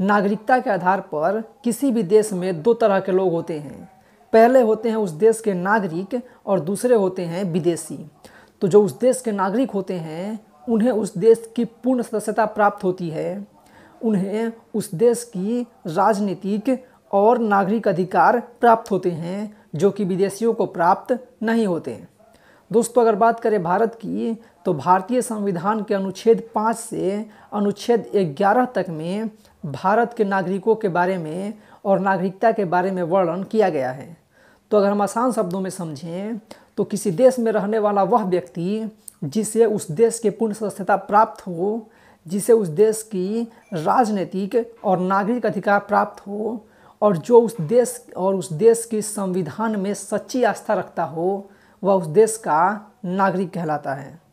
नागरिकता के आधार पर किसी भी देश में दो तरह के लोग होते हैं पहले होते हैं उस देश के नागरिक और दूसरे होते हैं विदेशी तो जो उस देश के नागरिक होते हैं उन्हें उस देश की पूर्ण सदस्यता प्राप्त होती है उन्हें उस देश की राजनीतिक और नागरिक अधिकार प्राप्त होते हैं जो कि विदेशियों को प्राप्त नहीं होते हैं दोस्तों अगर बात करें भारत की तो भारतीय संविधान के अनुच्छेद पाँच से अनुच्छेद ग्यारह तक में भारत के नागरिकों के बारे में और नागरिकता के बारे में वर्णन किया गया है तो अगर हम आसान शब्दों में समझें तो किसी देश में रहने वाला वह व्यक्ति जिसे उस देश के पूर्ण सदस्यता प्राप्त हो जिसे उस देश की राजनीतिक और नागरिक अधिकार प्राप्त हो और जो उस देश और उस देश के संविधान में सच्ची आस्था रखता हो वह उस देश का नागरिक कहलाता है